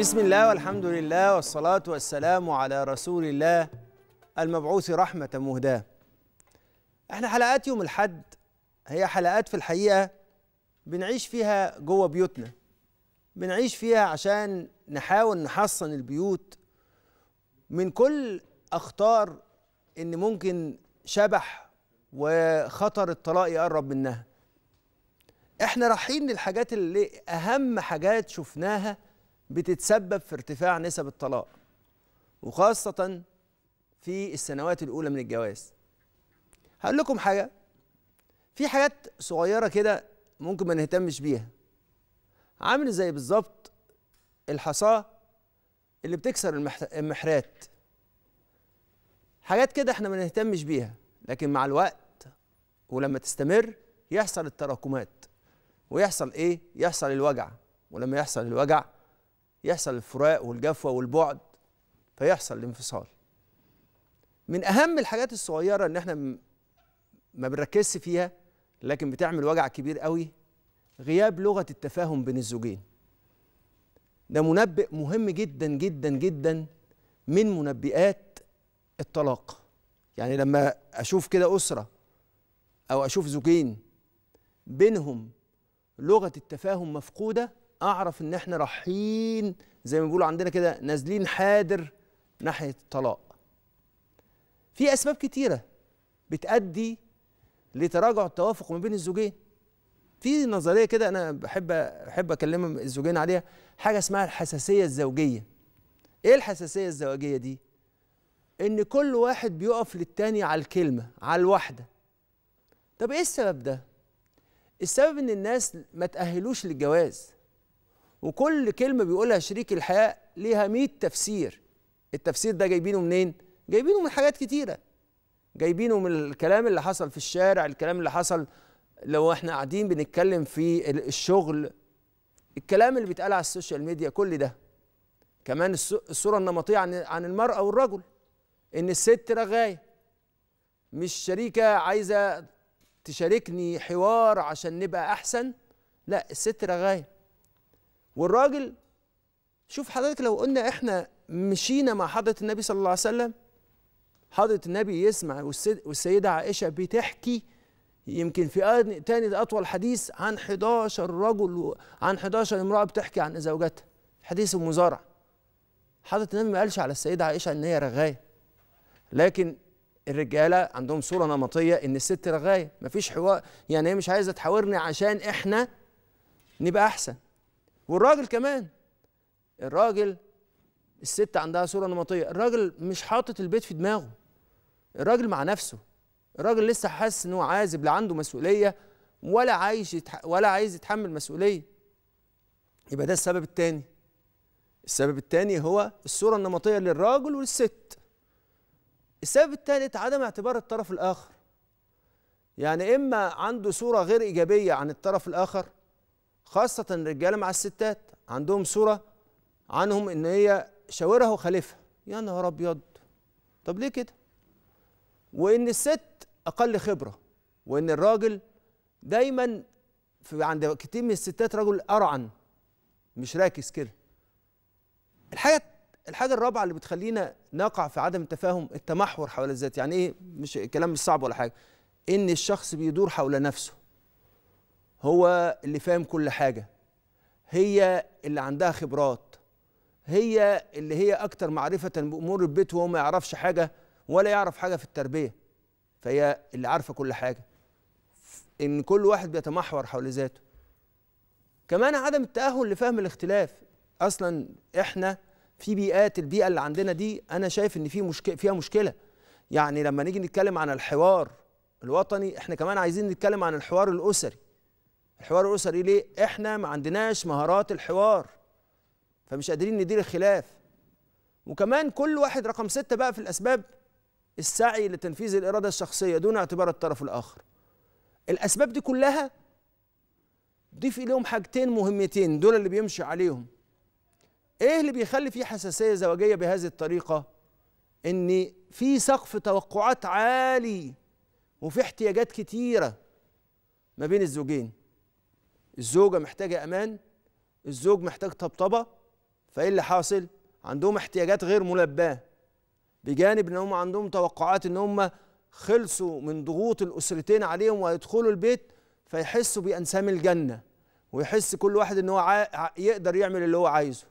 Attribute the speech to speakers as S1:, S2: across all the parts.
S1: بسم الله والحمد لله والصلاة والسلام على رسول الله المبعوث رحمة مهداة احنا حلقات يوم الحد هي حلقات في الحقيقة بنعيش فيها جوه بيوتنا بنعيش فيها عشان نحاول نحصن البيوت من كل أخطار إن ممكن شبح وخطر الطلاق يقرب منها احنا رايحين للحاجات اللي أهم حاجات شفناها بتتسبب في ارتفاع نسب الطلاق وخاصة في السنوات الأولى من الجواز هقول لكم حاجة في حاجات صغيرة كده ممكن ما نهتمش بيها عامل زي بالظبط الحصاة اللي بتكسر المحرات حاجات كده احنا ما نهتمش بيها لكن مع الوقت ولما تستمر يحصل التراكمات ويحصل ايه يحصل الوجع ولما يحصل الوجع يحصل الفراق والجفوة والبعد فيحصل الانفصال من أهم الحاجات الصغيرة إن إحنا ما بنركزش فيها لكن بتعمل وجع كبير قوي غياب لغة التفاهم بين الزوجين ده منبئ مهم جدا جدا جدا من منبئات الطلاق يعني لما أشوف كده أسرة أو أشوف زوجين بينهم لغة التفاهم مفقودة اعرف ان احنا رايحين زي ما بيقولوا عندنا كده نازلين حادر ناحيه الطلاق في اسباب كتيره بتؤدي لتراجع التوافق ما بين الزوجين في نظريه كده انا بحب احب اكلم الزوجين عليها حاجه اسمها الحساسيه الزوجيه ايه الحساسيه الزوجيه دي ان كل واحد بيقف للتاني على الكلمه على الواحده طب ايه السبب ده السبب ان الناس ما تاهلوش للجواز وكل كلمه بيقولها شريك الحياه ليها 100 تفسير التفسير ده جايبينه منين جايبينه من حاجات كتيره جايبينه من الكلام اللي حصل في الشارع الكلام اللي حصل لو احنا قاعدين بنتكلم في الشغل الكلام اللي بيتقال على السوشيال ميديا كل ده كمان الصوره النمطيه عن عن المراه والرجل ان الست رغايه مش شريكه عايزه تشاركني حوار عشان نبقى احسن لا الست رغايه والراجل شوف حضرتك لو قلنا احنا مشينا مع حضره النبي صلى الله عليه وسلم حضره النبي يسمع والسيده عائشه بتحكي يمكن في تاني ده اطول حديث عن 11 رجل عن 11 امراه بتحكي عن زوجتها حديث المزارع حضره النبي ما قالش على السيده عائشه ان هي رغايه لكن الرجاله عندهم صوره نمطيه ان الست رغايه مفيش حوار يعني هي مش عايزه تحاورني عشان احنا نبقى احسن والراجل كمان الراجل الست عندها صوره نمطيه الراجل مش حاطط البيت في دماغه الراجل مع نفسه الراجل لسه حاسس ان هو عازب لا عنده مسؤوليه ولا عايش يتح... ولا عايز يتحمل مسؤوليه يبقى ده السبب الثاني السبب الثاني هو الصوره النمطيه للراجل والست السبب الثالث عدم اعتبار الطرف الاخر يعني اما عنده صوره غير ايجابيه عن الطرف الاخر خاصة الرجالة مع الستات عندهم صورة عنهم إن هي شاورها وخالفها يا نهار أبيض طب ليه كده؟ وإن الست أقل خبرة وإن الراجل دايما في عند كتير من الستات رجل أرعن مش راكز كده الحاجة الحاجة الرابعة اللي بتخلينا نقع في عدم التفاهم التمحور حول الذات يعني إيه مش كلام مش صعب ولا حاجة إن الشخص بيدور حول نفسه هو اللي فاهم كل حاجه هي اللي عندها خبرات هي اللي هي اكتر معرفه بامور البيت وهو ما يعرفش حاجه ولا يعرف حاجه في التربيه فهي اللي عارفه كل حاجه ان كل واحد بيتمحور حول ذاته كمان عدم التاهل لفهم الاختلاف اصلا احنا في بيئات البيئه اللي عندنا دي انا شايف ان في مشكله فيها مشكله يعني لما نيجي نتكلم عن الحوار الوطني احنا كمان عايزين نتكلم عن الحوار الاسري الحوار الاسري ليه احنا ما عندناش مهارات الحوار فمش قادرين ندير الخلاف وكمان كل واحد رقم ستة بقى في الاسباب السعي لتنفيذ الاراده الشخصيه دون اعتبار الطرف الاخر الاسباب دي كلها ضيف اليهم حاجتين مهمتين دول اللي بيمشي عليهم ايه اللي بيخلي في حساسيه زواجيه بهذه الطريقه ان في سقف توقعات عالي وفي احتياجات كتيره ما بين الزوجين الزوجه محتاجه امان الزوج محتاج طبطبه فايه اللي حاصل عندهم احتياجات غير ملباه بجانب ان هم عندهم توقعات ان هم خلصوا من ضغوط الاسرتين عليهم ويدخلوا البيت فيحسوا بانسام الجنه ويحس كل واحد ان هو عا... يقدر يعمل اللي هو عايزه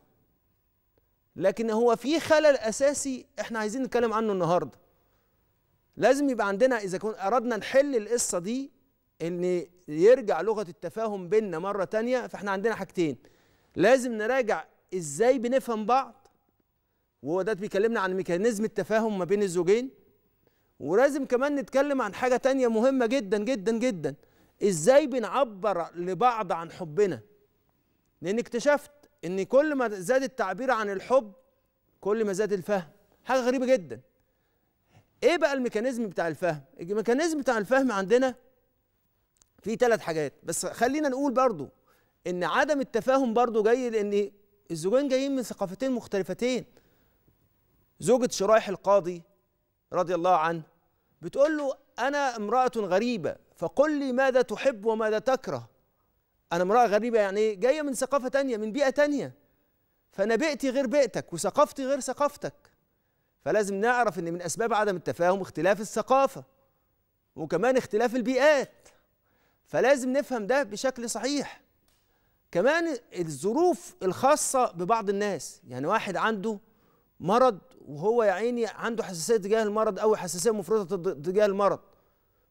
S1: لكن هو في خلل اساسي احنا عايزين نتكلم عنه النهارده لازم يبقى عندنا اذا كنا اردنا نحل القصه دي ان يرجع لغه التفاهم بيننا مره تانية فاحنا عندنا حاجتين لازم نراجع ازاي بنفهم بعض وهو ده بيكلمنا عن ميكانيزم التفاهم ما بين الزوجين ولازم كمان نتكلم عن حاجه تانية مهمه جدا جدا جدا ازاي بنعبر لبعض عن حبنا لان اكتشفت ان كل ما زاد التعبير عن الحب كل ما زاد الفهم حاجه غريبه جدا ايه بقى الميكانيزم بتاع الفهم الميكانيزم بتاع الفهم عندنا في ثلاث حاجات بس خلينا نقول برضو ان عدم التفاهم برضو جاي لان الزوجين جايين من ثقافتين مختلفتين زوجة شرايح القاضي رضي الله عنه بتقول له انا امرأة غريبة فقل لي ماذا تحب وماذا تكره انا امرأة غريبة يعني ايه جاية من ثقافة تانية من بيئة تانية فانا بيئتي غير بيئتك وثقافتي غير ثقافتك فلازم نعرف ان من اسباب عدم التفاهم اختلاف الثقافة وكمان اختلاف البيئات فلازم نفهم ده بشكل صحيح كمان الظروف الخاصة ببعض الناس يعني واحد عنده مرض وهو يا عيني عنده حساسية تجاه المرض أو حساسية مفرطة تجاه المرض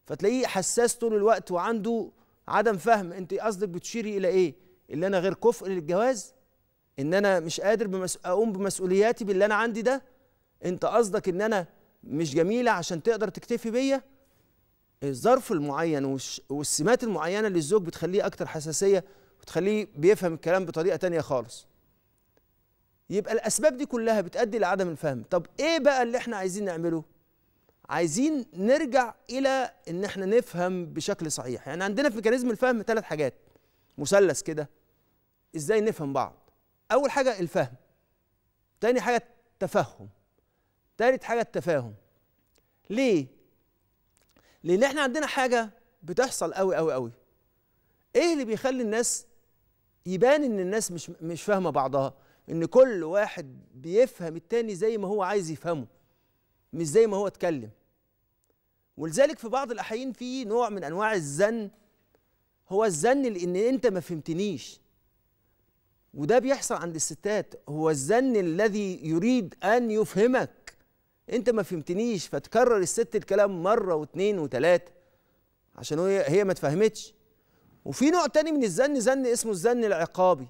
S1: فتلاقيه حساس طول الوقت وعنده عدم فهم أنت قصدك بتشيري إلى إيه اللي أنا غير كفء للجواز إن أنا مش قادر بمس... أقوم بمسؤولياتي باللي أنا عندي ده أنت قصدك إن أنا مش جميلة عشان تقدر تكتفي بيا الظرف المعين والسمات المعينه للزوج بتخليه اكتر حساسيه وتخليه بيفهم الكلام بطريقه تانية خالص يبقى الاسباب دي كلها بتؤدي لعدم الفهم طب ايه بقى اللي احنا عايزين نعمله عايزين نرجع الى ان احنا نفهم بشكل صحيح يعني عندنا في ميكانيزم الفهم ثلاث حاجات مثلث كده ازاي نفهم بعض اول حاجه الفهم تاني حاجه التفهم تالت حاجه التفاهم ليه لان احنا عندنا حاجه بتحصل قوي قوي قوي ايه اللي بيخلي الناس يبان ان الناس مش مش فاهمه بعضها ان كل واحد بيفهم التاني زي ما هو عايز يفهمه مش زي ما هو اتكلم ولذلك في بعض الاحيان في نوع من انواع الزن هو الزن لان انت ما فهمتنيش وده بيحصل عند الستات هو الزن الذي يريد ان يفهمك انت ما فهمتنيش فتكرر الست الكلام مره واثنين وثلاثه عشان هي هي ما اتفهمتش وفي نوع تاني من الزن زن اسمه الزن العقابي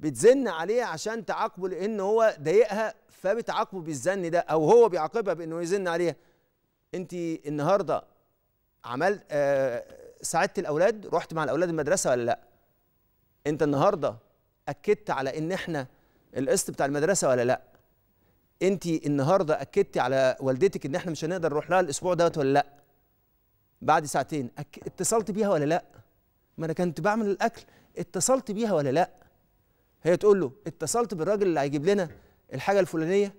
S1: بتزن عليه عشان تعاقبه لان هو ضايقها فبتعاقبه بالزن ده او هو بيعاقبها بانه يزن عليها انت النهارده عملت آه ساعدت الاولاد رحت مع الاولاد المدرسه ولا لا انت النهارده اكدت على ان احنا القسط بتاع المدرسه ولا لا انت النهارده اكدتي على والدتك ان احنا مش هنقدر نروح لها الاسبوع دوت ولا لا بعد ساعتين أك... اتصلت بيها ولا لا ما انا كنت بعمل الاكل اتصلت بيها ولا لا هي تقول له اتصلت بالراجل اللي هيجيب لنا الحاجه الفلانيه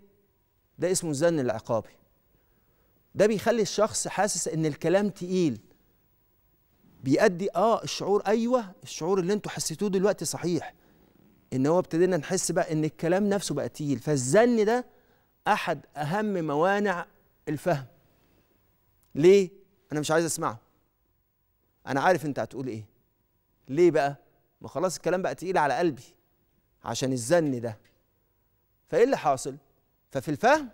S1: ده اسمه الزن العقابي ده بيخلي الشخص حاسس ان الكلام تقيل بيأدي اه الشعور ايوه الشعور اللي انتوا حسيتوه دلوقتي صحيح ان هو ابتدينا نحس بقى ان الكلام نفسه بقى تقيل فالزن ده احد اهم موانع الفهم ليه انا مش عايز اسمعه انا عارف انت هتقول ايه ليه بقى ما خلاص الكلام بقى تقيل على قلبي عشان الزن ده فايه اللي حاصل ففي الفهم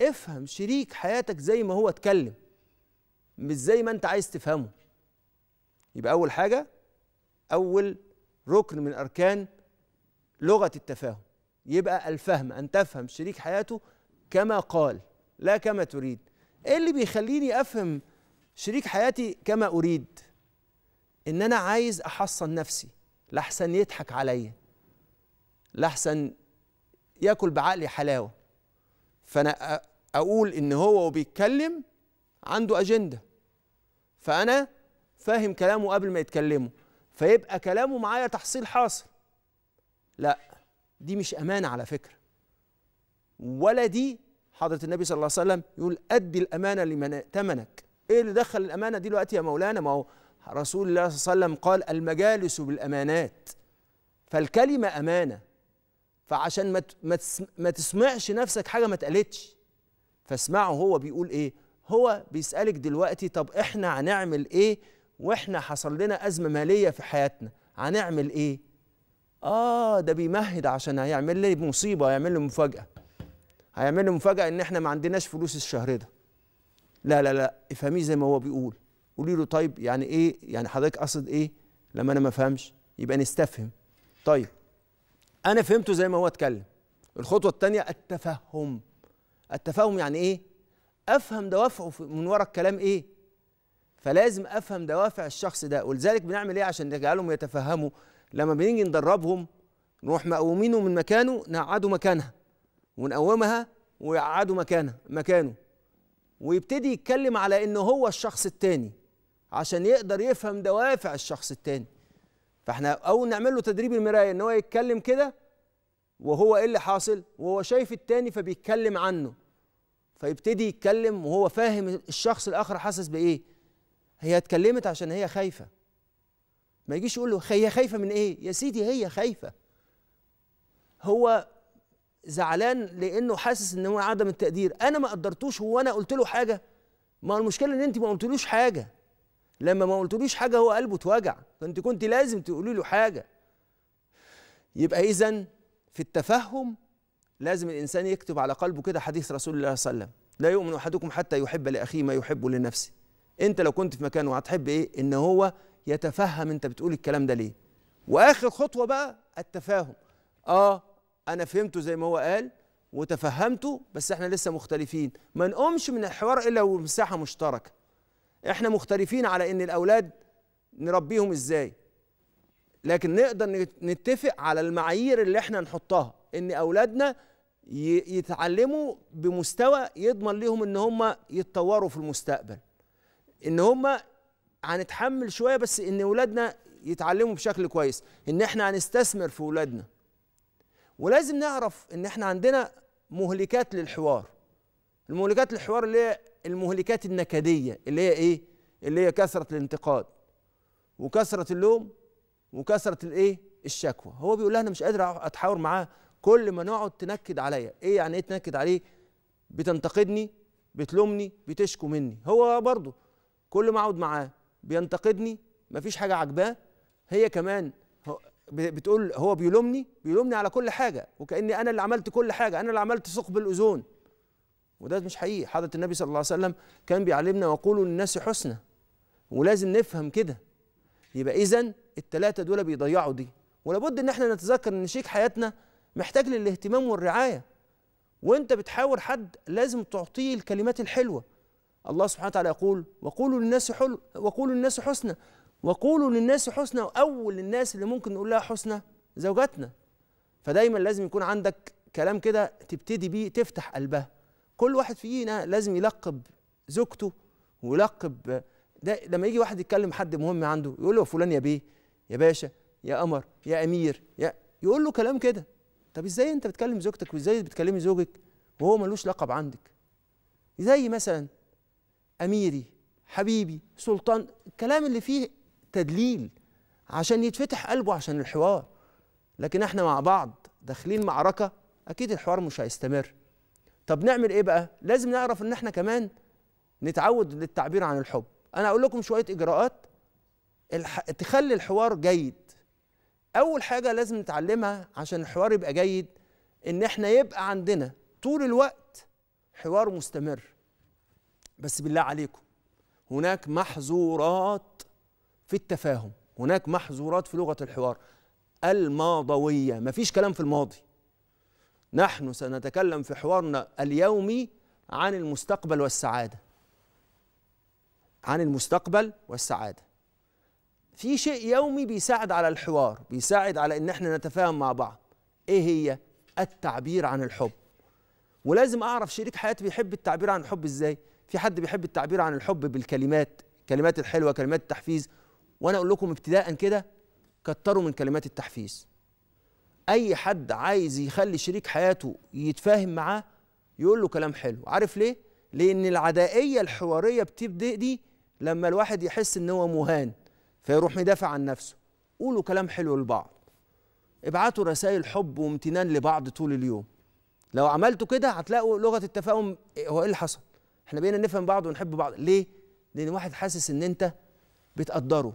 S1: افهم شريك حياتك زي ما هو اتكلم مش زي ما انت عايز تفهمه يبقى اول حاجه اول ركن من اركان لغه التفاهم يبقى الفهم أن تفهم شريك حياته كما قال لا كما تريد إيه اللي بيخليني أفهم شريك حياتي كما أريد إن أنا عايز أحصن نفسي لحسن يضحك عليا لحسن ياكل بعقلي حلاوة فأنا أقول إن هو وبيتكلم عنده أجندة فأنا فاهم كلامه قبل ما يتكلمه فيبقى كلامه معايا تحصيل حاصل لا دي مش امانه على فكره ولا دي حضره النبي صلى الله عليه وسلم يقول ادي الامانه لمن ائتمنك ايه اللي دخل الامانه دي دلوقتي يا مولانا ما هو رسول الله صلى الله عليه وسلم قال المجالس بالامانات فالكلمه امانه فعشان ما ما تسمعش نفسك حاجه ما اتقالتش فاسمعه هو بيقول ايه هو بيسالك دلوقتي طب احنا هنعمل ايه واحنا حصل لنا ازمه ماليه في حياتنا هنعمل ايه اه ده بيمهد عشان هيعمل لي مصيبه هيعمل لي مفاجاه هيعمل لي مفاجاه ان احنا ما عندناش فلوس الشهر ده لا لا لا افهميه زي ما هو بيقول قولي له طيب يعني ايه يعني حضرتك قصد ايه لما انا ما فهمش يبقى نستفهم طيب انا فهمته زي ما هو اتكلم الخطوه الثانيه التفهم التفهم يعني ايه افهم دوافعه من ورا الكلام ايه فلازم افهم دوافع الشخص ده ولذلك بنعمل ايه عشان نجعلهم يتفهموا لما بنيجي ندربهم نروح مقومينه من مكانه نقعده مكانها ونقومها ويقعده مكانها مكانه ويبتدي يتكلم على ان هو الشخص التاني عشان يقدر يفهم دوافع الشخص التاني فاحنا اول نعمل له تدريب المرايه ان هو يتكلم كده وهو ايه اللي حاصل وهو شايف التاني فبيتكلم عنه فيبتدي يتكلم وهو فاهم الشخص الاخر حاسس بايه هي اتكلمت عشان هي خايفه ما يجيش يقول له هي خايفه من ايه يا سيدي هي خايفه هو زعلان لانه حاسس ان هو عدم التقدير انا ما قدرتوش هو انا قلت له حاجه ما المشكله ان انت ما قلتلوش حاجه لما ما قلتلوش حاجه هو قلبه اتوجع فانت كنت لازم تقولي له حاجه يبقى اذا في التفهم لازم الانسان يكتب على قلبه كده حديث رسول الله صلى الله عليه وسلم لا يؤمن احدكم حتى يحب لاخيه ما يحب لنفسه انت لو كنت في مكانه هتحب ايه ان هو يتفهم انت بتقول الكلام ده ليه واخر خطوه بقى التفاهم اه انا فهمته زي ما هو قال وتفهمته بس احنا لسه مختلفين ما نقومش من الحوار الا ومساحه مشتركه احنا مختلفين على ان الاولاد نربيهم ازاي لكن نقدر نتفق على المعايير اللي احنا نحطها ان اولادنا يتعلموا بمستوى يضمن لهم ان هم يتطوروا في المستقبل ان هم هنتحمل شويه بس ان اولادنا يتعلموا بشكل كويس ان احنا هنستثمر في اولادنا ولازم نعرف ان احنا عندنا مهلكات للحوار المهلكات للحوار اللي هي المهلكات النكديه اللي هي ايه اللي هي كثره الانتقاد وكثره اللوم وكثره الايه الشكوى هو بيقول لها انا مش قادر اتحاور معاه كل ما نقعد تنكد عليا ايه يعني ايه تنكد عليه بتنتقدني بتلومني بتشكو مني هو برضه كل ما اقعد معاه بينتقدني مفيش حاجه عاجباه هي كمان بتقول هو بيلومني بيلومني على كل حاجه وكاني انا اللي عملت كل حاجه انا اللي عملت ثقب الاذون وده مش حقيقي حضره النبي صلى الله عليه وسلم كان بيعلمنا وقولوا للناس حسنى ولازم نفهم كده يبقى اذا الثلاثه دول بيضيعوا دي ولابد ان احنا نتذكر ان شيك حياتنا محتاج للاهتمام والرعايه وانت بتحاور حد لازم تعطيه الكلمات الحلوه الله سبحانه وتعالى يقول وقولوا للناس حلو وقولوا للناس حسنى وقولوا للناس حسنى واول الناس اللي ممكن نقول لها حسنى زوجاتنا فدايما لازم يكون عندك كلام كده تبتدي بيه تفتح قلبها كل واحد فينا لازم يلقب زوجته ويلقب ده لما يجي واحد يتكلم حد مهم عنده يقول له فلان يا بيه يا باشا يا قمر يا امير يا يقول له كلام كده طب ازاي انت بتكلم زوجتك وازاي بتكلمي زوجك وهو ملوش لقب عندك زي مثلا اميري حبيبي سلطان الكلام اللي فيه تدليل عشان يتفتح قلبه عشان الحوار لكن احنا مع بعض داخلين معركه اكيد الحوار مش هيستمر طب نعمل ايه بقى لازم نعرف ان احنا كمان نتعود للتعبير عن الحب انا اقول لكم شويه اجراءات الح... تخلي الحوار جيد اول حاجه لازم نتعلمها عشان الحوار يبقى جيد ان احنا يبقى عندنا طول الوقت حوار مستمر بس بالله عليكم هناك محظورات في التفاهم هناك محظورات في لغة الحوار الماضوية مفيش كلام في الماضي نحن سنتكلم في حوارنا اليومي عن المستقبل والسعادة عن المستقبل والسعادة في شيء يومي بيساعد على الحوار بيساعد على ان احنا نتفاهم مع بعض ايه هي التعبير عن الحب ولازم اعرف شريك حياتي بيحب التعبير عن الحب ازاي في حد بيحب التعبير عن الحب بالكلمات كلمات الحلوه كلمات التحفيز وانا اقول لكم ابتداء كده كتروا من كلمات التحفيز اي حد عايز يخلي شريك حياته يتفاهم معاه يقول له كلام حلو عارف ليه لان العدائيه الحواريه بتبدا دي لما الواحد يحس ان هو مهان فيروح مدافع عن نفسه قولوا كلام حلو لبعض ابعتوا رسائل حب وامتنان لبعض طول اليوم لو عملتوا كده هتلاقوا لغه التفاهم إيه، هو ايه اللي حصل احنا بقينا نفهم بعض ونحب بعض ليه لان واحد حاسس ان انت بتقدره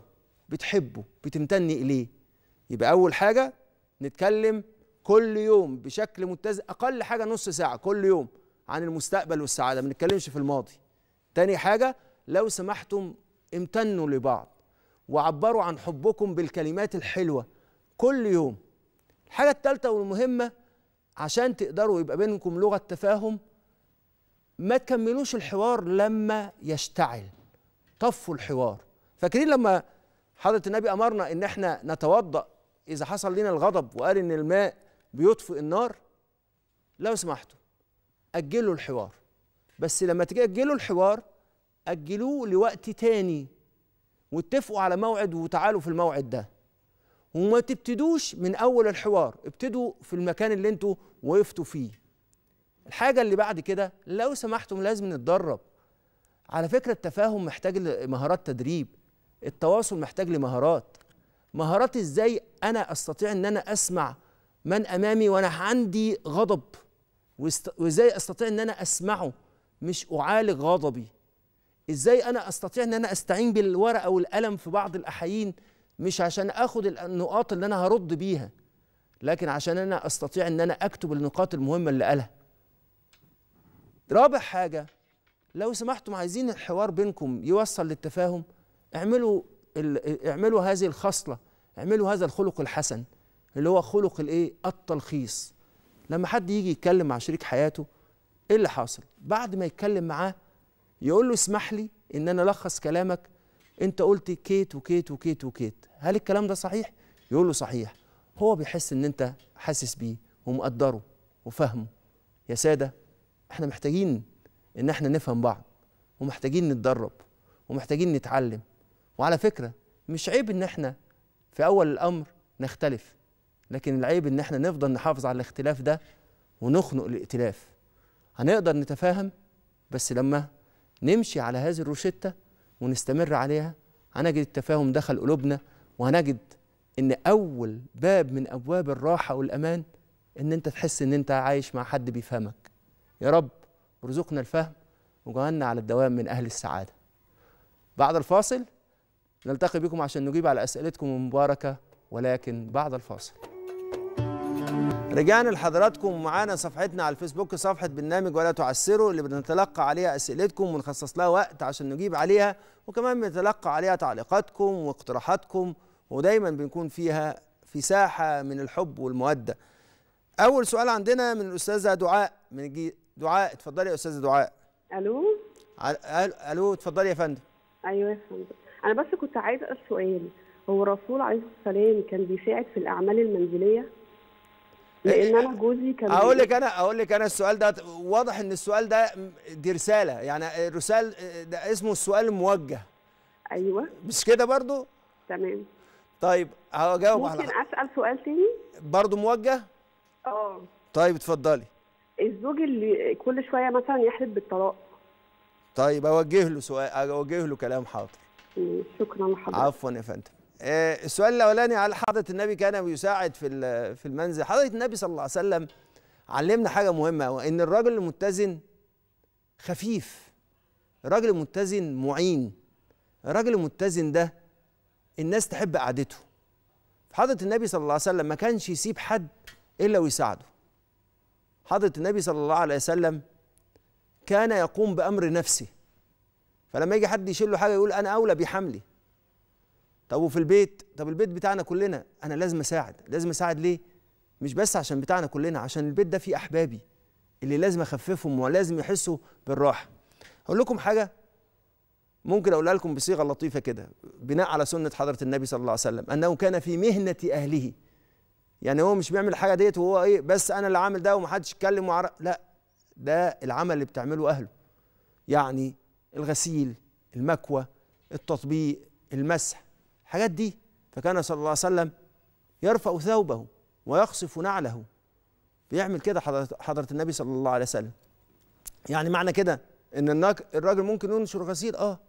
S1: بتحبه بتمتن اليه يبقى اول حاجه نتكلم كل يوم بشكل متزن اقل حاجه نص ساعه كل يوم عن المستقبل والسعاده ما نتكلمش في الماضي تاني حاجه لو سمحتم امتنوا لبعض وعبروا عن حبكم بالكلمات الحلوه كل يوم الحاجه الثالثه والمهمه عشان تقدروا يبقى بينكم لغه تفاهم ما تكملوش الحوار لما يشتعل طفوا الحوار فاكرين لما حضرة النبي أمرنا إن إحنا نتوضأ إذا حصل لنا الغضب وقال إن الماء بيطفئ النار لو سمحتوا أجلوا الحوار بس لما أجلوا الحوار أجلوه لوقت تاني واتفقوا على موعد وتعالوا في الموعد ده وما تبتدوش من أول الحوار ابتدوا في المكان اللي انتوا وقفتوا فيه الحاجه اللي بعد كده لو سمحتم لازم نتدرب على فكره التفاهم محتاج لمهارات تدريب التواصل محتاج لمهارات مهارات ازاي انا استطيع ان انا اسمع من امامي وانا عندي غضب وازاي استطيع ان انا اسمعه مش اعالج غضبي ازاي انا استطيع ان انا استعين بالورقه والقلم في بعض الاحيين مش عشان اخد النقاط اللي انا هرد بيها لكن عشان انا استطيع ان انا اكتب النقاط المهمه اللي قالها رابع حاجة لو سمحتم عايزين الحوار بينكم يوصل للتفاهم اعملوا اعملوا هذه الخصلة اعملوا هذا الخلق الحسن اللي هو خلق الايه التلخيص لما حد يجي يتكلم مع شريك حياته ايه اللي حاصل بعد ما يتكلم معاه يقول له اسمح لي ان انا الخص كلامك انت قلت كيت وكيت وكيت وكيت هل الكلام ده صحيح يقول له صحيح هو بيحس ان انت حاسس بيه ومقدره وفاهمه يا ساده احنا محتاجين ان احنا نفهم بعض ومحتاجين نتدرب ومحتاجين نتعلم وعلى فكره مش عيب ان احنا في اول الامر نختلف لكن العيب ان احنا نفضل نحافظ على الاختلاف ده ونخنق الائتلاف هنقدر نتفاهم بس لما نمشي على هذه الروشتة ونستمر عليها هنجد التفاهم دخل قلوبنا وهنجد ان اول باب من ابواب الراحة والامان ان انت تحس ان انت عايش مع حد بيفهمك يا رب ارزقنا الفهم وجعلنا على الدوام من أهل السعادة بعد الفاصل نلتقي بكم عشان نجيب على أسئلتكم المباركة ولكن بعد الفاصل رجعنا لحضراتكم معانا صفحتنا على الفيسبوك صفحة برنامج ولا تعسروا اللي بنتلقى عليها أسئلتكم ونخصص لها وقت عشان نجيب عليها وكمان بنتلقى عليها تعليقاتكم واقتراحاتكم ودايما بنكون فيها في ساحة من الحب والمودة أول سؤال عندنا من الأستاذة دعاء من دعاء اتفضلي يا استاذه دعاء الو الو اتفضلي يا فندم ايوه يا فندم انا بس كنت عايزه اسال سؤال هو
S2: الرسول عليه السلام كان بيساعد في الاعمال المنزليه إيه، لان انا جوزي
S1: كان اقول لك انا اقول لك انا السؤال ده واضح ان السؤال ده دي رساله يعني الرسال ده اسمه السؤال الموجه ايوه مش كده برضو تمام طيب هجاوب على ممكن اسال سؤال تاني برضو موجه اه طيب اتفضلي الزوج اللي كل شويه مثلا يحلف بالطلاق طيب اوجه له سؤال اوجه له كلام حاضر شكرا لحضرتك عفوا يا فندم آه، السؤال الاولاني على حضره النبي كان بيساعد في في المنزل حضره النبي صلى الله عليه وسلم علمنا حاجه مهمه وان الراجل المتزن خفيف الراجل المتزن معين الراجل المتزن ده الناس تحب قعدته فحضره النبي صلى الله عليه وسلم ما كانش يسيب حد الا ويساعده حضرة النبي صلى الله عليه وسلم كان يقوم بأمر نفسه فلما يجي حد يشيل له حاجة يقول أنا أولى بحملي طب وفي البيت طب البيت بتاعنا كلنا أنا لازم أساعد لازم أساعد ليه مش بس عشان بتاعنا كلنا عشان البيت ده فيه أحبابي اللي لازم أخففهم ولازم يحسوا بالراحة هقول لكم حاجة ممكن أقولها لكم بصيغة لطيفة كده بناء على سنة حضرة النبي صلى الله عليه وسلم أنه كان في مهنة أهله يعني هو مش بيعمل الحاجه ديت وهو ايه بس انا اللي عامل ده ومحدش اتكلم وعر... لا ده العمل اللي بتعمله اهله يعني الغسيل المكوى التطبيق المسح الحاجات دي فكان صلى الله عليه وسلم يرفع ثوبه ويخصف نعله بيعمل كده حضرة النبي صلى الله عليه وسلم يعني معنى كده ان الراجل ممكن ينشر غسيل اه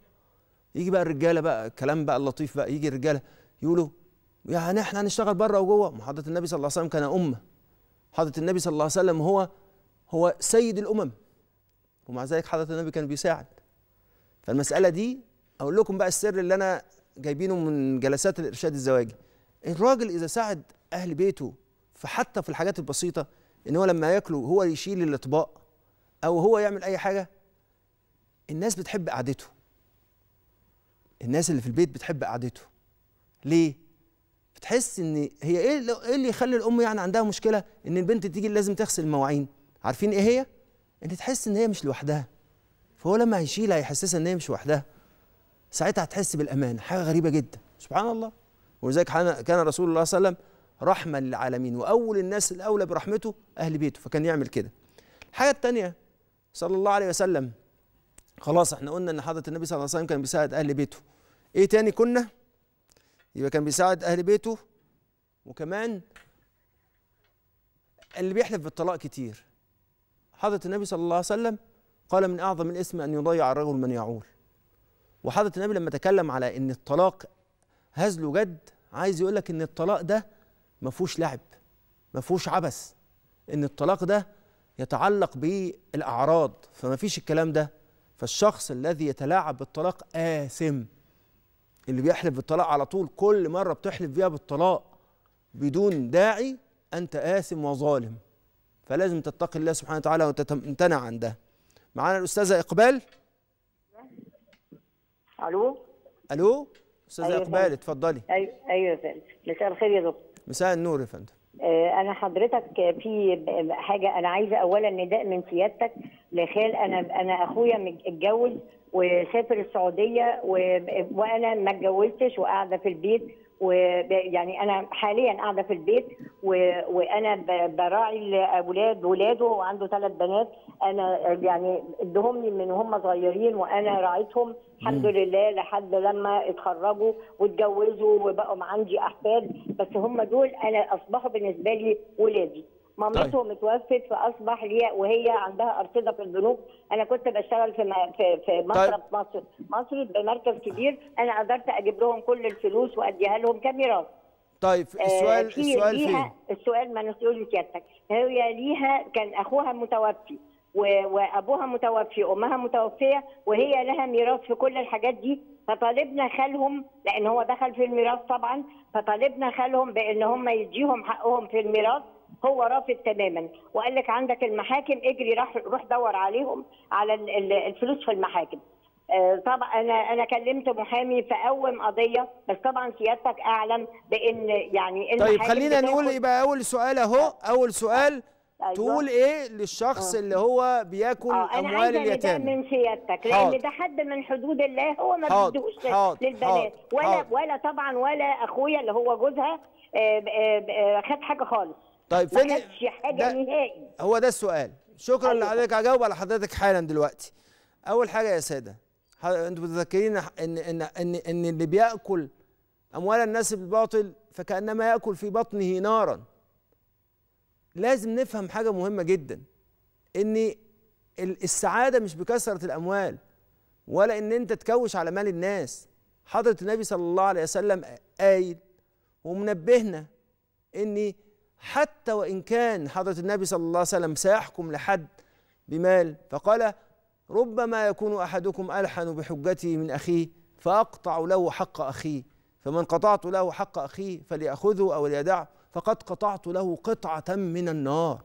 S1: يجي بقى الرجاله بقى الكلام بقى اللطيف بقى يجي الرجاله يقولوا يعني احنا هنشتغل بره وجوه ما حضره النبي صلى الله عليه وسلم كان امه حضره النبي صلى الله عليه وسلم هو هو سيد الامم ومع ذلك حضره النبي كان بيساعد فالمساله دي اقول لكم بقى السر اللي انا جايبينه من جلسات الارشاد الزواجي الراجل اذا ساعد اهل بيته فحتى في الحاجات البسيطه ان هو لما ياكلوا هو يشيل الاطباق او هو يعمل اي حاجه الناس بتحب قعدته الناس اللي في البيت بتحب قعدته ليه تحس ان هي ايه ايه اللي يخلي الام يعني عندها مشكله ان البنت تيجي لازم تغسل المواعين عارفين ايه هي ان تحس ان هي مش لوحدها فهو لما هيشيلها هيحسسها ان هي مش لوحدها ساعتها هتحس بالامان حاجه غريبه جدا سبحان الله ولذلك كان رسول الله صلى الله عليه وسلم رحمه للعالمين واول الناس الاولى برحمته اهل بيته فكان يعمل كده الحاجه الثانيه صلى الله عليه وسلم خلاص احنا قلنا ان حضره النبي صلى الله عليه وسلم كان بيساعد اهل بيته ايه تاني كنا يبقى كان بيساعد اهل بيته وكمان اللي بيحلف بالطلاق كتير حضرة النبي صلى الله عليه وسلم قال من اعظم الاسم ان يضيع الرجل من يعول وحضرة النبي لما تكلم على ان الطلاق هزله جد عايز يقول لك ان الطلاق ده ما فيهوش لعب ما فيهوش عبث ان الطلاق ده يتعلق بالاعراض فما فيش الكلام ده فالشخص الذي يتلاعب بالطلاق آثم اللي بيحلف بالطلاق على طول كل مرة بتحلف بيها بالطلاق بدون داعي أنت آثم وظالم فلازم تتقي الله سبحانه وتعالى وتمتنع عن ده معانا الأستاذة إقبال ألو ألو أستاذة أيوة إقبال اتفضلي
S3: أيوة أيوة يا فندم مساء الخير يا دكتور
S1: مساء النور يا فندم
S3: آه، انا حضرتك في حاجه انا عايزه اولا نداء من سيادتك لخال انا انا اخويا اتجوز وسافر السعوديه و... وانا ما اتجوزتش وقاعده في البيت ويعني انا حاليا قاعده في البيت و... وانا ب... براعي الاولاد ولاده وعنده ثلاث بنات انا يعني ادهم لي من هم صغيرين وانا راعيتهم الحمد لله لحد لما اتخرجوا واتجوزوا وبقوا عندي احفاد بس هم دول انا اصبحوا بالنسبه لي ولادي مامته طيب. متوفت فاصبح لي وهي عندها ارصده في البنوك انا كنت بشتغل في في في طيب. مصرف طيب. مصر مصر بمركز كبير انا قدرت اجيب لهم كل الفلوس واديها لهم كميراث
S1: طيب السؤال آه السؤال ليها
S3: السؤال ما نسأل سيادتك هي ليها كان اخوها متوفي وابوها متوفي وامها متوفيه وهي لها ميراث في كل الحاجات دي فطالبنا خالهم لان هو دخل في الميراث طبعا فطالبنا خالهم بان هم يديهم حقهم في الميراث هو رافض تماما وقال لك عندك المحاكم اجري راح روح دور عليهم على الفلوس في المحاكم آه، طبعا انا انا كلمت محامي فقوم قضيه بس طبعا سيادتك اعلم بان يعني طيب خلينا نقول
S1: يبقى إيه اول سؤال اهو اول سؤال آه، أيوة. تقول ايه للشخص أوه. اللي هو بياكل آه، اموال اليتامى
S3: من سيادتك لان ده حد من حدود الله هو ما بيدوش للبنات ولا حاضر. ولا طبعا ولا اخويا اللي هو جوزها خد حاجه خالص
S1: طيب فين ما حاجه نهائي هو ده السؤال شكرا أيوة. لحضرتك هجاوب على حضرتك حالا دلوقتي اول حاجه يا ساده انتوا متذكرين ان ان ان ان اللي بياكل اموال الناس بالباطل فكانما ياكل في بطنه نارا لازم نفهم حاجه مهمه جدا ان السعاده مش بكثره الاموال ولا ان انت تكوش على مال الناس حضره النبي صلى الله عليه وسلم قايل ومنبهنا ان حتى وإن كان حضرة النبي صلى الله عليه وسلم سيحكم لحد بمال فقال ربما يكون أحدكم ألحن بحجته من أخيه فأقطع له حق أخيه فمن قطعت له حق أخيه فليأخذه أو ليدعه فقد قطعت له قطعة من النار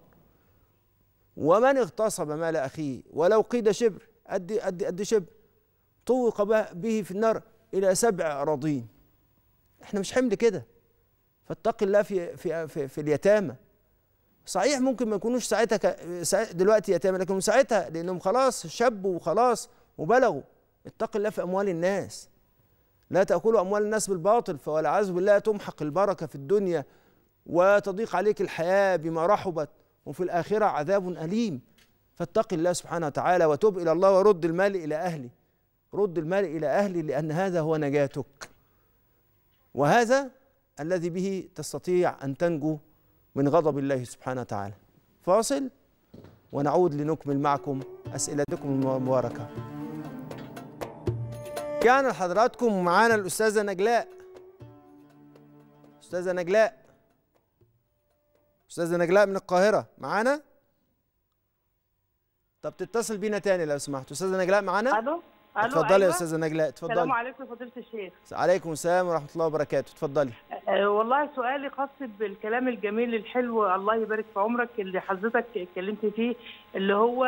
S1: ومن اغتصب مال أخيه ولو قيد شبر أدي أدي أدي شبر طوق به في النار إلى سبع أراضين احنا مش حمل كده فاتق الله في في في, في اليتامى صحيح ممكن ما يكونوش ساعتها دلوقتي يتامى لكن ساعتها لانهم خلاص شبوا وخلاص وبلغوا اتق الله في اموال الناس لا تاكلوا اموال الناس بالباطل فوالعياذ بالله تمحق البركه في الدنيا وتضيق عليك الحياه بما رحبت وفي الاخره عذاب اليم فاتق الله سبحانه وتعالى وتب الى الله ورد المال الى اهله رد المال الى اهله لان هذا هو نجاتك وهذا الذي به تستطيع أن تنجو من غضب الله سبحانه وتعالى فاصل ونعود لنكمل معكم أسئلتكم المباركة كان حضراتكم معانا الأستاذة نجلاء أستاذة نجلاء أستاذة نجلاء من القاهرة معانا طب تتصل بينا تاني لو سمحت أستاذة نجلاء معانا ألو
S2: اتفضلي أيوة. يا استاذه
S1: نجلاء اتفضلي السلام
S2: عليكم فضيله الشيخ
S1: وعليكم السلام ورحمه الله وبركاته اتفضلي أه،,
S2: أه والله سؤالي خاص بالكلام الجميل الحلو الله يبارك في عمرك اللي حضرتك اتكلمت فيه اللي هو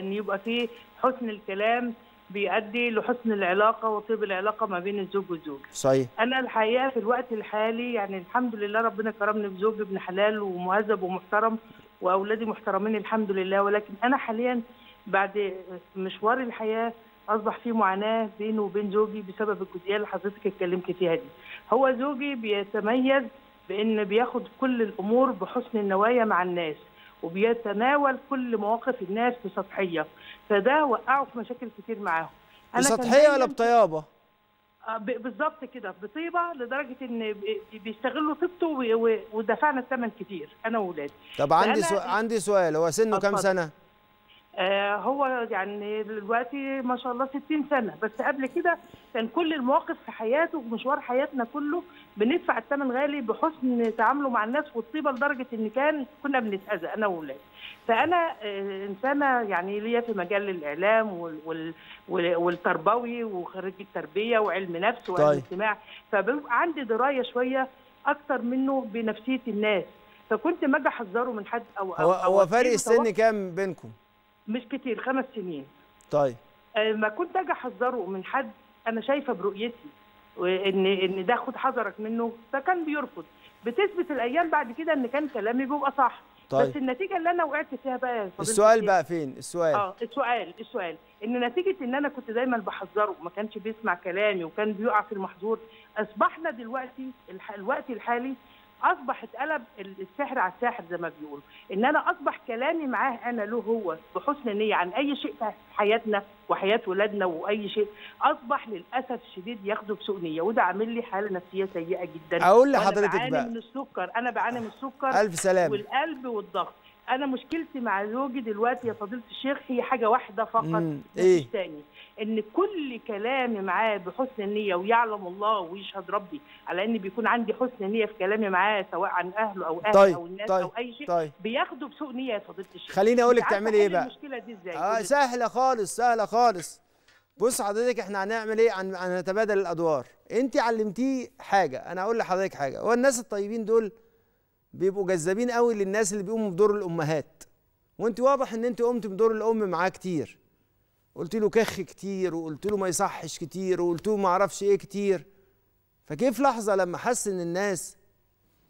S2: ان يبقى فيه حسن الكلام بيؤدي لحسن العلاقه وطيب العلاقه ما بين الزوج والزوجه. صحيح. انا الحقيقه في الوقت الحالي يعني الحمد لله ربنا كرمني بزوج ابن حلال ومهذب ومحترم واولادي محترمين الحمد لله ولكن انا حاليا بعد مشوار الحياه اصبح في معاناه بينه وبين زوجي بسبب الجزئيه اللي حضرتك اتكلمت فيها دي هو زوجي بيتميز بان بياخد كل الامور بحسن النوايا مع الناس وبيتناول كل مواقف الناس بسطحيه فده وقعه في مشاكل كتير معاهم بسطحيه ولا بطيابه آه، بالظبط كده بطيبه لدرجه ان بيستغلوا طيبته ودفعنا الثمن كتير انا واولادي طب عندي سو... عندي
S1: سؤال هو سنه كام سنه
S2: آه، هو يعني دلوقتي ما شاء الله 60 سنه بس قبل كده كان كل المواقف في حياته ومشوار حياتنا كله بندفع الثمن غالي بحسن تعامله مع الناس والطيبه لدرجه ان كان كنا بنتاذى انا واولادي فانا آه، انسانه يعني ليا في مجال الاعلام والتربوي وخريج التربيه وعلم نفس وعلم طيب. اجتماع فبيبقى عندي درايه شويه اكتر منه بنفسيه الناس فكنت ما اجي احذره من حد او هو, أو هو فرق السن
S1: كام بينكم؟
S2: مش كتير خمس سنين طيب آه، ما كنت اجي احذره من حد انا شايفه برؤيتي ان ان ده خد حذرك منه فكان بيرفض بتثبت الايام بعد كده ان كان كلامي بيبقى صح طيب. بس النتيجه اللي انا وقعت فيها بقى السؤال بقى
S1: فين السؤال اه
S2: السؤال السؤال ان نتيجه ان انا كنت دايما بحذره ما كانش بيسمع كلامي وكان بيقع في المحظور اصبحنا دلوقتي الوقت الحالي اصبح اتقلب السحر على الساحر زي ما بيقولوا ان انا اصبح كلامي معاه انا له هو بحسن نيه عن اي شيء في حياتنا وحياه ولادنا واي شيء اصبح للاسف الشديد ياخده بسوء نيه وده عامل لي حاله نفسيه سيئه جدا اقول لحضرتك بقى انا بعاني من السكر انا بعاني من السكر الف سلام والقلب والضغط انا مشكلتي مع زوجي دلوقتي يا فضيله الشيخ هي حاجه واحده فقط مم. ايه ان كل كلامي معاه بحسن النيه ويعلم الله ويشهد ربي على ان بيكون عندي حسن نيه في كلامي معاه سواء عن اهله او اهله طيب. او الناس طيب. او اي شيء طيب. بياخده بسوء نيه يا فضيله
S1: الشيخ خليني اقول لك تعملي ايه بقى المشكله
S2: دي ازاي اه سهله
S1: خالص سهله خالص بص حضرتك احنا هنعمل ايه هنتبادل الادوار انت علمتيه حاجه انا هقول لحضرتك حاجه هو الناس الطيبين دول بيبقوا جذابين قوي للناس اللي بيقوموا بدور الامهات وانت واضح ان انت قمت بدور الام معاه كتير قلت له كخ كتير وقلت له ما يصحش كتير وقلت له ما اعرفش ايه كتير فكيف لحظه لما حس ان الناس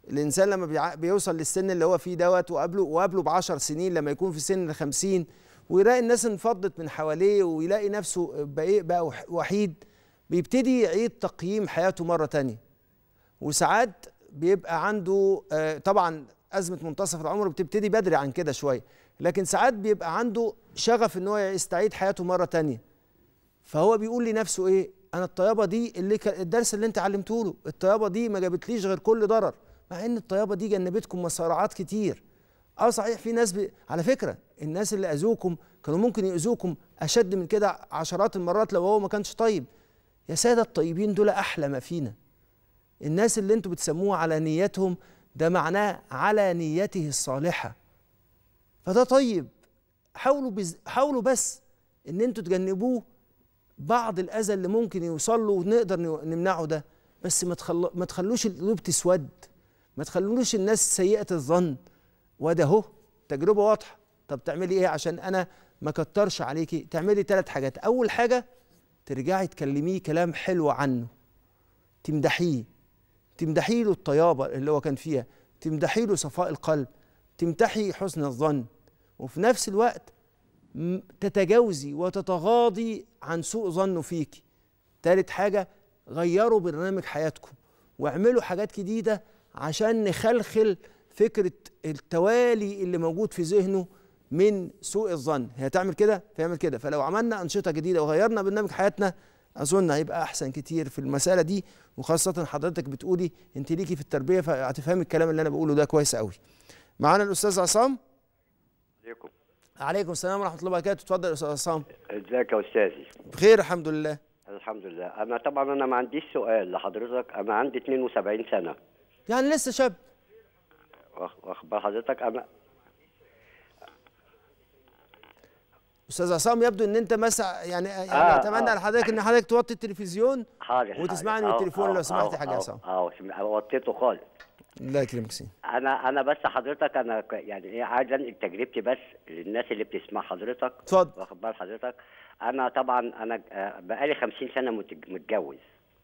S1: الانسان لما بيوصل للسن اللي هو فيه دوت وقابله وقابله ب 10 سنين لما يكون في سن ال 50 ويلاقي الناس انفضت من حواليه ويلاقي نفسه بقى, بقى وحيد بيبتدي يعيد تقييم حياته مره تانية وساعات بيبقى عنده آه، طبعا ازمه منتصف العمر بتبتدي بدري عن كده شويه لكن ساعات بيبقى عنده شغف ان هو يستعيد حياته مره تانية فهو بيقول لنفسه ايه انا الطيابه دي اللي الدرس اللي انت علمته له الطيابه دي ما جابتليش غير كل ضرر مع ان الطيابه دي جنبتكم مصارعات كتير اه صحيح في ناس ب... على فكره الناس اللي اذوكم كانوا ممكن يؤذوكم اشد من كده عشرات المرات لو هو ما كانش طيب يا ساده الطيبين دول احلى ما فينا الناس اللي انتوا بتسموه على نيتهم ده معناه على نيته الصالحة فده طيب حاولوا بز... حاولوا بس ان انتوا تجنبوه بعض الاذى اللي ممكن يوصل له ونقدر نمنعه ده بس ما تخل... ما تخلوش القلوب تسود ما تخلوش الناس سيئة الظن وده اهو تجربة واضحة طب تعملي ايه عشان انا ما كترش عليكي تعملي ثلاث حاجات اول حاجة ترجعي تكلميه كلام حلو عنه تمدحيه تمدحي له الطيابة اللي هو كان فيها تمدحي له صفاء القلب تمتحي حسن الظن وفي نفس الوقت تتجاوزي وتتغاضي عن سوء ظنه فيك ثالث حاجة غيروا برنامج حياتكم واعملوا حاجات جديدة عشان نخلخل فكرة التوالي اللي موجود في ذهنه من سوء الظن هي تعمل كده فيعمل كده فلو عملنا أنشطة جديدة وغيرنا برنامج حياتنا اظن هيبقى احسن كتير في المساله دي وخاصه حضرتك بتقولي انت ليكي في التربيه فهتفهمي الكلام اللي انا بقوله ده كويس قوي معانا الاستاذ عصام عليكم عليكم السلام ورحمه الله وبركاته اتفضل يا استاذ عصام ازيك يا استاذي بخير الحمد لله الحمد
S4: لله انا طبعا انا ما عنديش سؤال لحضرتك انا عندي 72 سنه
S1: يعني لسه شاب
S4: واخبار حضرتك انا
S1: استاذ عصام يبدو ان انت مسع يعني, آه، يعني آه اتمنى آه. لحضرتك ان حضرتك توطي التلفزيون
S4: حاضر وتسمعني من التليفون لو سمحت يا حاج عصام اه وطيته خالص
S1: لا يكرمك سين
S4: انا انا بس حضرتك انا يعني ايه عايز انقل تجربتي بس للناس اللي بتسمع حضرتك اتفضل واخد بال حضرتك انا طبعا انا آه، بقالي 50 سنه متجوز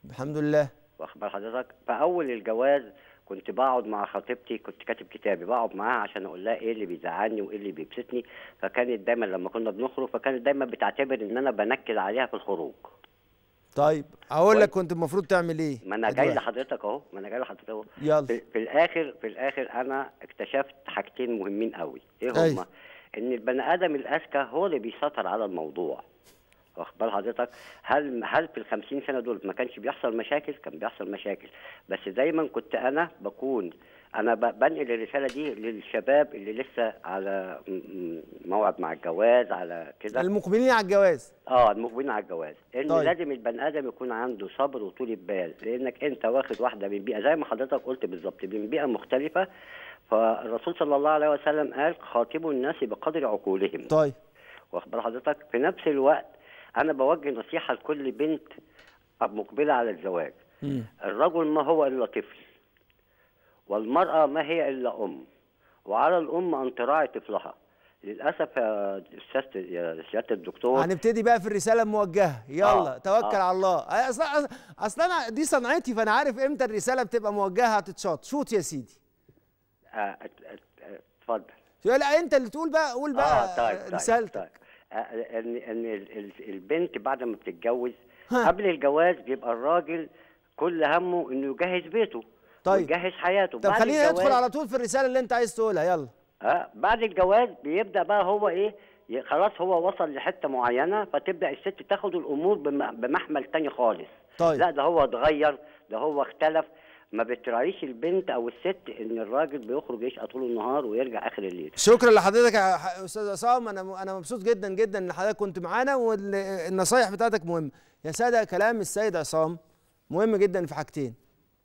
S1: الحمد لله
S4: واخد بال حضرتك فاول الجواز كنت بقعد مع خطيبتي كنت كاتب كتابي بقعد معاها عشان اقول لها ايه اللي بيزعلني وايه اللي بيبسطني فكانت دايما لما كنا بنخرج فكانت دايما بتعتبر ان انا بنكد عليها في الخروج
S1: طيب اقول لك كنت المفروض تعمل ايه ما انا جاي
S4: لحضرتك اهو ما انا جاي لحضرتك اهو يلا في, في الاخر في الاخر انا اكتشفت حاجتين مهمين قوي ايه, إيه؟ هما أي. ان البني ادم الاذكى هو اللي بيسيطر على الموضوع واخد بال حضرتك هل هل في ال 50 سنه دول ما كانش بيحصل مشاكل كان بيحصل مشاكل بس دايما كنت انا بكون انا بنقل الرساله دي للشباب اللي لسه على موعد مع الجواز على كده
S1: المقبلين على الجواز
S4: اه المقبلين على الجواز ان طيب. لازم البني ادم يكون عنده صبر وطول بال لانك انت واخد واحده من بيئه زي ما حضرتك قلت بالظبط من بيئه مختلفه فالرسول صلى الله عليه وسلم قال خاطبوا الناس بقدر عقولهم طيب واخد حضرتك في نفس الوقت انا بوجه نصيحه لكل بنت مقبله على الزواج الرجل ما هو الا طفل والمراه ما هي الا ام وعلى الام ان تراعي طفلها للاسف يا سياده يا سياده الدكتور
S1: هنبتدي بقى في الرساله الموجهه يلا آه. توكل آه. على الله اصلا اصلا انا دي صنعتي فانا عارف امتى الرساله بتبقى موجهه هتتشاط شوت يا سيدي
S4: آه، اتفضل
S1: آه. لا انت اللي تقول بقى
S4: قول بقى آه. طيب. طيب، رسالتك طيب. طيب. ان ان البنت بعد ما بتتجوز قبل الجواز بيبقى الراجل كل همه انه يجهز بيته طيب يجهز حياته طب خلينا ندخل على
S1: طول في الرساله اللي انت عايز تقولها يلا
S4: اه بعد الجواز بيبدا بقى هو ايه خلاص هو وصل لحته معينه فتبدا الست تاخد الامور بمحمل تاني خالص طيب لا ده هو اتغير ده هو اختلف ما بتراعيش البنت او الست ان الراجل بيخرج يشقى طول النهار ويرجع اخر الليل شكرا
S1: لحضرتك يا استاذ عصام انا انا مبسوط جدا جدا ان حضرتك كنت معانا والنصايح بتاعتك مهمه يا ساده كلام السيد عصام مهم جدا في حاجتين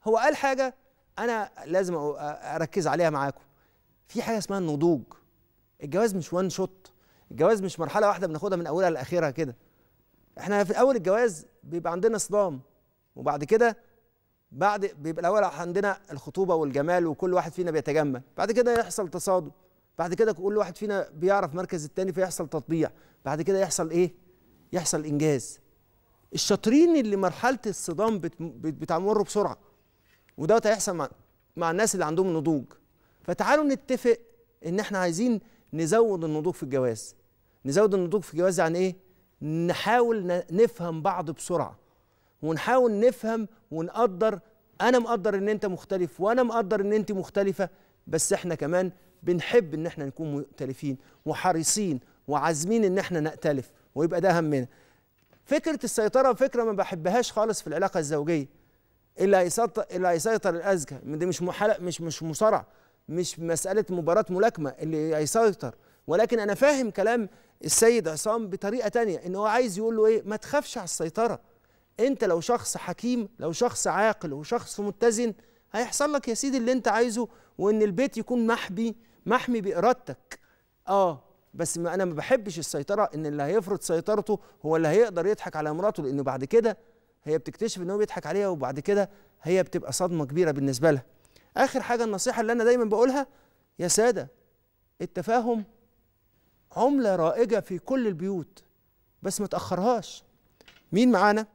S1: هو قال حاجه انا لازم اركز عليها معاكم في حاجه اسمها النضوج الجواز مش وان شوت الجواز مش مرحله واحده بناخدها من اولها لاخرها كده احنا في اول الجواز بيبقى عندنا صدام وبعد كده بعد بيبقى الاول عندنا الخطوبه والجمال وكل واحد فينا بيتجمل بعد كده يحصل تصادم بعد كده كل واحد فينا بيعرف مركز التاني فيحصل تطبيع بعد كده يحصل ايه يحصل انجاز الشاطرين اللي مرحله الصدام بتمر بسرعه ودوت هيحصل مع, مع الناس اللي عندهم نضوج فتعالوا نتفق ان احنا عايزين نزود النضوج في الجواز نزود النضوج في الجواز يعني ايه نحاول نفهم بعض بسرعه ونحاول نفهم ونقدر انا مقدر ان انت مختلف وانا مقدر ان انت مختلفه بس احنا كمان بنحب ان احنا نكون مختلفين وحريصين وعازمين ان احنا نأتلف ويبقى ده همنا فكره السيطره فكره ما بحبهاش خالص في العلاقه الزوجيه اللي هيسيطر اللي هيسيطر الأزكى دي مش محلق مش مش مصارعه مش مساله مباراه ملاكمه اللي هيسيطر ولكن انا فاهم كلام السيد عصام بطريقه تانية ان هو عايز يقول له ايه ما تخافش على السيطره انت لو شخص حكيم لو شخص عاقل وشخص متزن هيحصل لك يا سيدي اللي انت عايزه وان البيت يكون محبي محمي بارادتك اه بس ما انا ما بحبش السيطره ان اللي هيفرض سيطرته هو اللي هيقدر يضحك على مراته لانه بعد كده هي بتكتشف ان هو بيضحك عليها وبعد كده هي بتبقى صدمه كبيره بالنسبه لها اخر حاجه النصيحه اللي انا دايما بقولها يا ساده التفاهم عمله رائجه في كل البيوت بس ما تاخرهاش مين معانا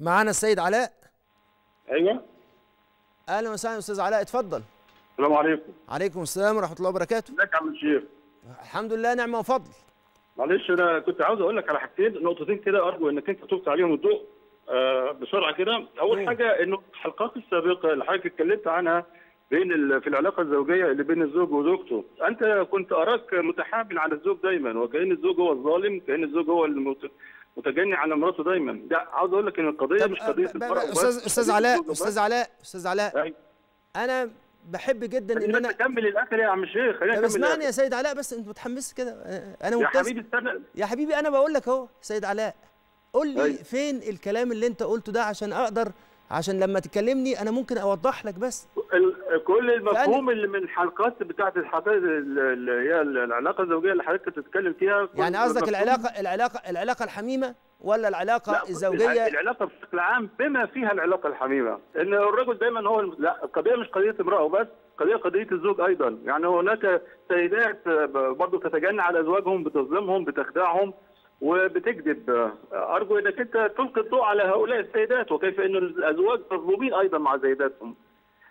S1: معانا السيد علاء ايوه اهلا وسهلا استاذ علاء اتفضل السلام عليكم وعليكم السلام ورحمه الله وبركاته ازيك يا عم الشيخ
S5: الحمد لله نعمه وفضل معلش انا كنت عاوز اقول لك على حاجتين نقطتين كده ارجو انك انت تفتح عليهم الضوء آه بسرعه كده اول مم. حاجه انه الحلقات السابقه اللي حضرتك اتكلمت عنها بين في العلاقه الزوجيه اللي بين الزوج وزوجته انت كنت اراك متحامل على الزوج دايما وكان الزوج هو الظالم كان الزوج هو اللي متجني على مراته دايما ده عاوز اقول لك ان القضيه مش قضيه الفرق استاذ استاذ علاء استاذ
S1: علاء استاذ أيوه. علاء انا بحب جدا ان انا كمل الاكل يا عم الشيخ خلينا نكمل اسمعني يا سيد علاء بس انت متحمس كده انا ممتاز يا حبيبي استنى يا حبيبي انا بقول لك اهو سيد علاء قول لي أي. أيوه. فين الكلام اللي انت قلته ده عشان اقدر عشان لما تكلمني انا ممكن اوضح لك بس
S5: كل المفهوم اللي من الحلقات بتاعت الحقائق اللي هي العلاقه الزوجيه اللي حضرتك بتتكلم فيها يعني قصدك العلاقه
S1: العلاقه العلاقه الحميمه ولا العلاقه لا الزوجيه
S5: العلاقه بشكل عام بما فيها العلاقه الحميمه ان الرجل دايما هو لا القضيه مش قضيه امراه وبس قضيه قضيه الزوج ايضا يعني هناك سيدات برضه تتجنى على ازواجهم بتظلمهم بتخدعهم وبتكذب ارجو انك انت تلقي الضوء على هؤلاء السيدات وكيف ان الازواج مظلومين ايضا مع سيداتهم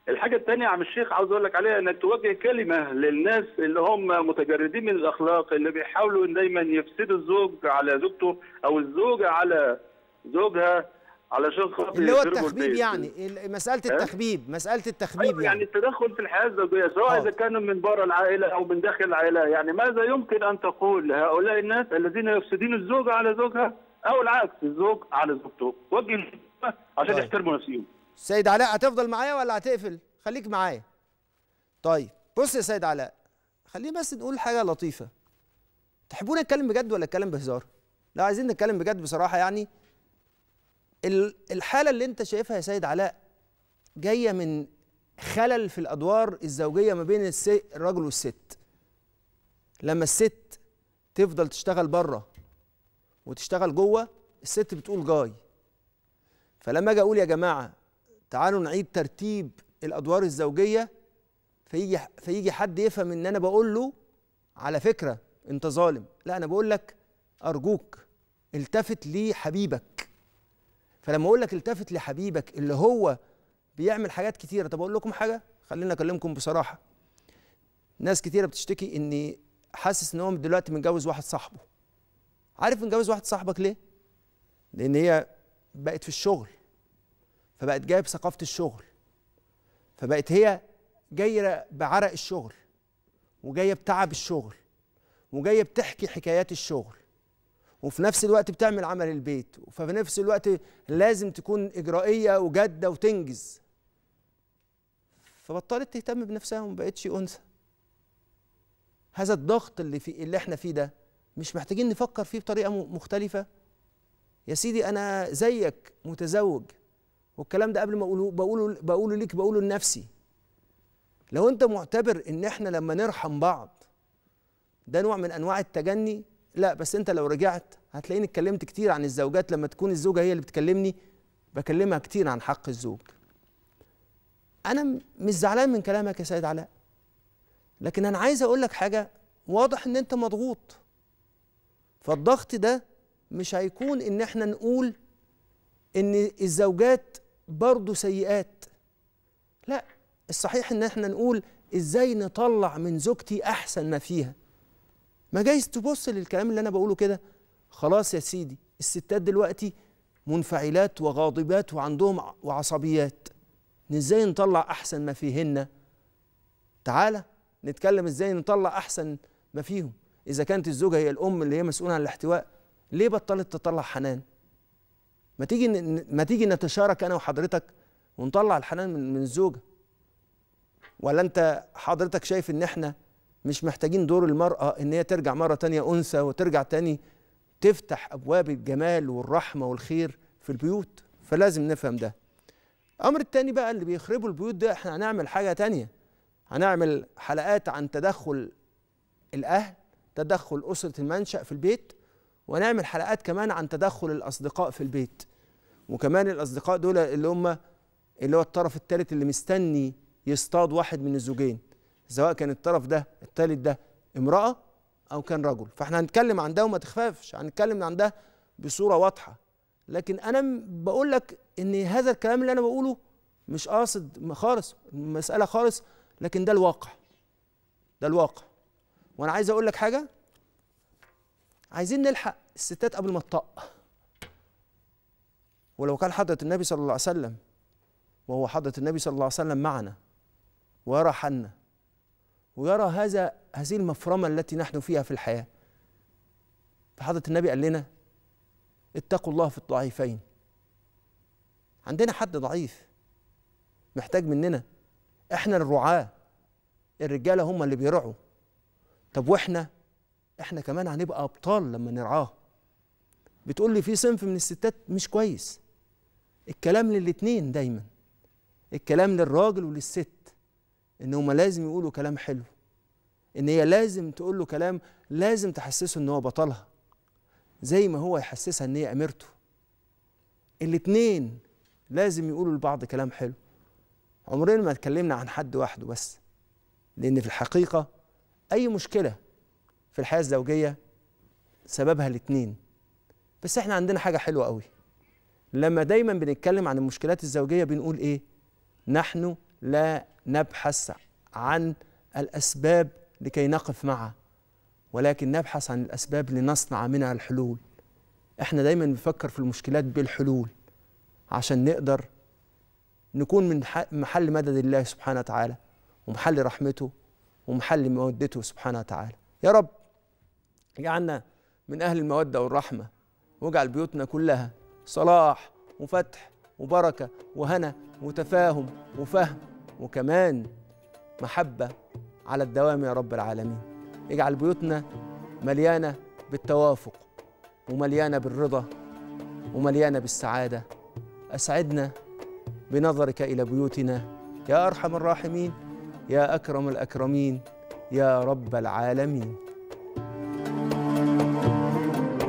S5: الحاجه الثانيه عم الشيخ عاوز اقول لك عليها انك توجه كلمه للناس اللي هم متجردين من الاخلاق اللي بيحاولوا ان دايما يفسدوا الزوج على زوجته او الزوجه على زوجها علشان خاطر اللي هو التخبيب يعني
S1: مساله إيه؟ التخبيب مساله التخبيب أيوة، يعني يعني
S5: التدخل في الحياه الزوجيه سواء آه. اذا كانوا من بره العائله او من داخل العائله يعني ماذا يمكن ان تقول لهؤلاء الناس الذين يفسدون الزوجه على زوجها او العكس الزوج على زوجته وجه عشان طيب. يحترموا نفسهم
S1: سيد علاء هتفضل معايا ولا هتقفل خليك معايا طيب بص يا سيد علاء خليه بس نقول حاجه لطيفه تحبون نتكلم بجد ولا نتكلم بهزار لا عايزين نتكلم بجد بصراحه يعني الحاله اللي انت شايفها يا سيد علاء جايه من خلل في الادوار الزوجيه ما بين الراجل والست لما الست تفضل تشتغل بره وتشتغل جوه الست بتقول جاي فلما اجي اقول يا جماعه تعالوا نعيد ترتيب الادوار الزوجيه فيجي فيجي حد يفهم ان انا بقول له على فكره انت ظالم لا انا بقول لك ارجوك التفت لحبيبك فلما اقول لك التفت لحبيبك اللي هو بيعمل حاجات كتيره طب اقول لكم حاجه خلينا اكلمكم بصراحه ناس كتيره بتشتكي اني حاسس ان هو دلوقتي متجوز واحد صاحبه عارف متجوز واحد صاحبك ليه لان هي بقت في الشغل فبقت جايه بثقافه الشغل فبقت هي جايه بعرق الشغل وجايه بتعب الشغل وجايه بتحكي حكايات الشغل وفي نفس الوقت بتعمل عمل البيت وفي نفس الوقت لازم تكون اجرائيه وجاده وتنجز فبطلت تهتم بنفسها وما بقتش انثى هذا الضغط اللي في اللي احنا فيه ده مش محتاجين نفكر فيه بطريقه مختلفه يا سيدي انا زيك متزوج والكلام ده قبل ما اقوله بقوله بقوله ليك بقوله لنفسي لو انت معتبر ان احنا لما نرحم بعض ده نوع من انواع التجني لا بس انت لو رجعت هتلاقيني اتكلمت كتير عن الزوجات لما تكون الزوجه هي اللي بتكلمني بكلمها كتير عن حق الزوج انا مش زعلان من كلامك يا سيد علاء لكن انا عايز اقول لك حاجه واضح ان انت مضغوط فالضغط ده مش هيكون ان احنا نقول ان الزوجات برضه سيئات لا الصحيح ان احنا نقول ازاي نطلع من زوجتي احسن ما فيها ما جايز تبص للكلام اللي انا بقوله كده خلاص يا سيدي الستات دلوقتي منفعلات وغاضبات وعندهم وعصبيات ازاي نطلع احسن ما فيهن تعالى نتكلم ازاي نطلع احسن ما فيهم اذا كانت الزوجه هي الام اللي هي مسؤوله عن الاحتواء ليه بطلت تطلع حنان ما تيجي ما تيجي نتشارك انا وحضرتك ونطلع الحنان من, من الزوجه ولا انت حضرتك شايف ان احنا مش محتاجين دور المراه ان هي ترجع مره تانية انثى وترجع تاني تفتح ابواب الجمال والرحمه والخير في البيوت فلازم نفهم ده الامر التاني بقى اللي بيخربوا البيوت ده احنا هنعمل حاجه تانية هنعمل حلقات عن تدخل الاهل تدخل اسره المنشا في البيت ونعمل حلقات كمان عن تدخل الاصدقاء في البيت وكمان الاصدقاء دول اللي هم اللي هو الطرف الثالث اللي مستني يصطاد واحد من الزوجين سواء كان الطرف ده الثالث ده امراه او كان رجل فاحنا هنتكلم عن ده وما تخافش هنتكلم عن ده بصوره واضحه لكن انا بقول لك ان هذا الكلام اللي انا بقوله مش قاصد خالص المساله خالص لكن ده الواقع ده الواقع وانا عايز اقول لك حاجه عايزين نلحق الستات قبل ما تطق ولو كان حضرة النبي صلى الله عليه وسلم وهو حضرة النبي صلى الله عليه وسلم معنا ويرى حنا ويرى هذا هذه المفرمة التي نحن فيها في الحياة فحضرة النبي قال لنا اتقوا الله في الضعيفين عندنا حد ضعيف محتاج مننا احنا الرعاة الرجالة هم اللي بيرعوا طب واحنا احنا كمان هنبقى ابطال لما نرعاه بتقول لي في صنف من الستات مش كويس الكلام للاتنين دايما الكلام للراجل وللست ان هما لازم يقولوا كلام حلو ان هي لازم تقول له كلام لازم تحسسه ان هو بطلها زي ما هو يحسسها ان هي اميرته الاتنين لازم يقولوا لبعض كلام حلو عمرنا ما اتكلمنا عن حد وحده بس لان في الحقيقه اي مشكله في الحياه الزوجيه سببها الاثنين بس احنا عندنا حاجه حلوه قوي لما دايما بنتكلم عن المشكلات الزوجيه بنقول ايه نحن لا نبحث عن الاسباب لكي نقف معها ولكن نبحث عن الاسباب لنصنع منها الحلول احنا دايما بنفكر في المشكلات بالحلول عشان نقدر نكون من محل مدد الله سبحانه وتعالى ومحل رحمته ومحل مودته سبحانه وتعالى يا رب اجعلنا من أهل المودة والرحمة واجعل بيوتنا كلها صلاح وفتح وبركة وهنا وتفاهم وفهم وكمان محبة على الدوام يا رب العالمين اجعل بيوتنا مليانة بالتوافق ومليانة بالرضا ومليانة بالسعادة أسعدنا بنظرك إلى بيوتنا يا أرحم الراحمين يا أكرم الأكرمين يا رب العالمين